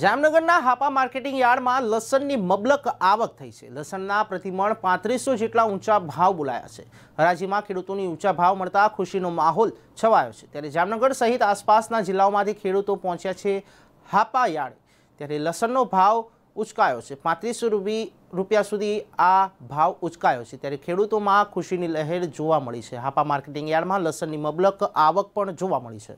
જામનગરના હાપા માર્કેટિંગ યાર્ડમાં લસણની મબલક આવક થઈ છે લસણના પ્રતિમણ પાંત્રીસો જેટલા ઊંચા ભાવ બોલાયા છે હરાજીમાં ખેડૂતોની ઊંચા ભાવ મળતા ખુશીનો માહોલ છવાયો છે ત્યારે જામનગર સહિત આસપાસના જિલ્લાઓમાંથી ખેડૂતો પહોંચ્યા છે હાપા યાર્ડ ત્યારે લસણનો ભાવ ઉચકાયો છે પાંત્રીસો રૂપિયા સુધી આ ભાવ ઉચકાયો છે ત્યારે ખેડૂતોમાં ખુશીની લહેર જોવા મળી છે હાપા માર્કેટિંગ યાર્ડમાં લસણની મબલક આવક પણ જોવા મળી છે